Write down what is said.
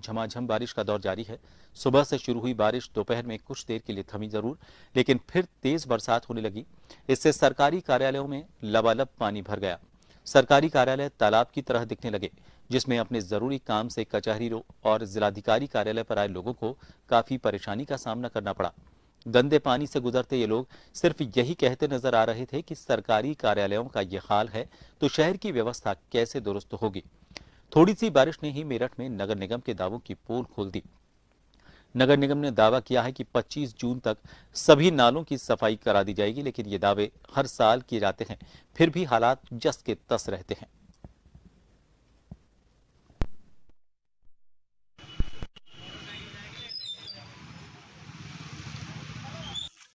झमाझम बारिश का दौर जारी है सुबह से शुरू हुई बारिश दोपहर में कुछ देर के लिए थमी जरूर लेकिन फिर तेज बरसात होने लगी इससे सरकारी कार्यालयों में लबालब पानी भर गया सरकारी कार्यालय तालाब की तरह दिखने लगे जिसमें अपने जरूरी काम से कचहरी और जिलाधिकारी कार्यालय पर आए लोगों को काफी परेशानी का सामना करना पड़ा गंदे पानी से गुजरते ये लोग सिर्फ यही कहते नजर आ रहे थे कि सरकारी कार्यालयों का ये हाल है तो शहर की व्यवस्था कैसे दुरुस्त होगी थोड़ी सी बारिश ने ही मेरठ में नगर निगम के दावों की पोल खोल दी नगर निगम ने दावा किया है कि 25 जून तक सभी नालों की सफाई करा दी जाएगी लेकिन ये दावे हर साल किए जाते हैं फिर भी हालात जस के तस रहते हैं